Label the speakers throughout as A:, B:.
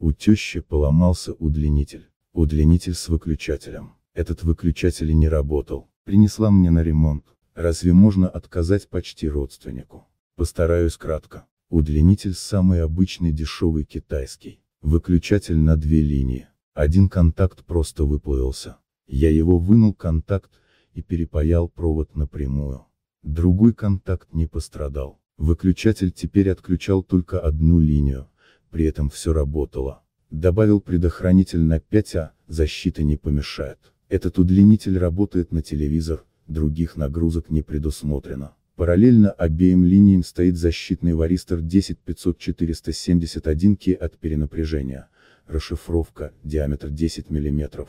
A: У тещи поломался удлинитель. Удлинитель с выключателем. Этот выключатель и не работал. Принесла мне на ремонт. Разве можно отказать почти родственнику? Постараюсь кратко. Удлинитель самый обычный дешевый китайский. Выключатель на две линии. Один контакт просто выплавился. Я его вынул контакт и перепаял провод напрямую. Другой контакт не пострадал. Выключатель теперь отключал только одну линию, при этом все работало. Добавил предохранитель на 5А, защита не помешает. Этот удлинитель работает на телевизор, других нагрузок не предусмотрено. Параллельно обеим линиям стоит защитный варистор 10 500 К от перенапряжения, расшифровка, диаметр 10 мм,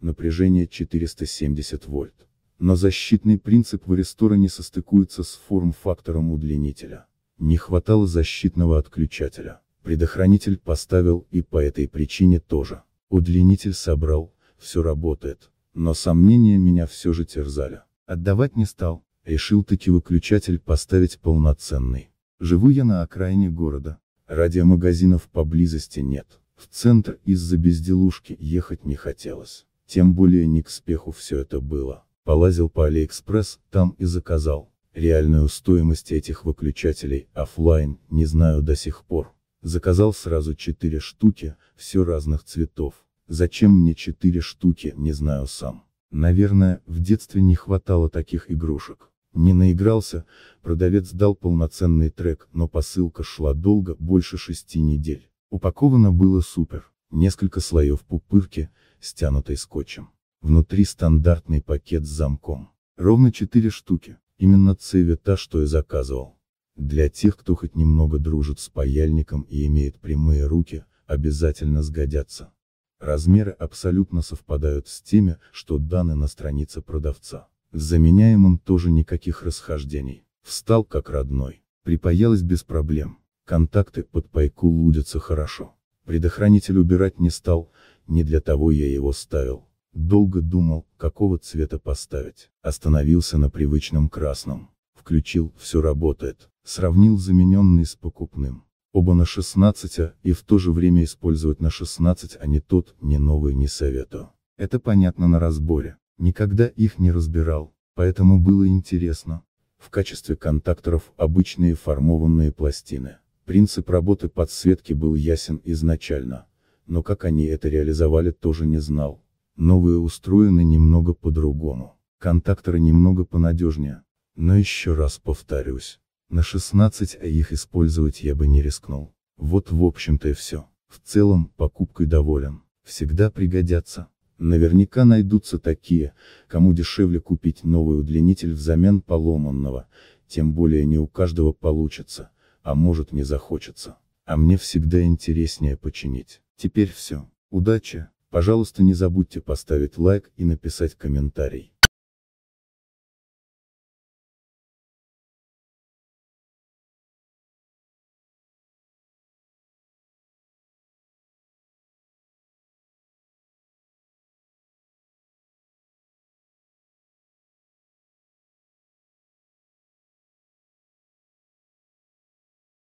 A: напряжение 470 вольт. Но защитный принцип варистора не состыкуется с форм-фактором удлинителя. Не хватало защитного отключателя предохранитель поставил и по этой причине тоже. Удлинитель собрал, все работает. Но сомнения меня все же терзали. Отдавать не стал, решил таки выключатель поставить полноценный. Живу я на окраине города. Радиомагазинов поблизости нет. В центр из-за безделушки ехать не хотелось. Тем более не к спеху все это было. Полазил по Алиэкспресс, там и заказал. Реальную стоимость этих выключателей офлайн не знаю до сих пор. Заказал сразу четыре штуки, все разных цветов. Зачем мне четыре штуки, не знаю сам. Наверное, в детстве не хватало таких игрушек. Не наигрался, продавец дал полноценный трек, но посылка шла долго, больше шести недель. Упаковано было супер. Несколько слоев пупырки, стянутой скотчем. Внутри стандартный пакет с замком. Ровно четыре штуки. Именно цвета, что и заказывал. Для тех, кто хоть немного дружит с паяльником и имеет прямые руки, обязательно сгодятся. Размеры абсолютно совпадают с теми, что даны на странице продавца. Заменяем он тоже никаких расхождений. Встал как родной. Припаялась без проблем. Контакты под пайку лудятся хорошо. Предохранитель убирать не стал, не для того я его ставил. Долго думал, какого цвета поставить. Остановился на привычном красном. Включил, все работает. Сравнил замененный с покупным. Оба на 16, и в то же время использовать на 16, а не тот, ни новый, ни совету. Это понятно на разборе. Никогда их не разбирал, поэтому было интересно. В качестве контакторов обычные формованные пластины. Принцип работы подсветки был ясен изначально, но как они это реализовали тоже не знал. Новые устроены немного по-другому, контакторы немного понадежнее, но еще раз повторюсь, на 16, а их использовать я бы не рискнул. Вот в общем-то и все. В целом, покупкой доволен. Всегда пригодятся. Наверняка найдутся такие, кому дешевле купить новый удлинитель взамен поломанного, тем более не у каждого получится, а может не захочется. А мне всегда интереснее починить. Теперь все. Удачи, пожалуйста не забудьте поставить лайк и написать комментарий.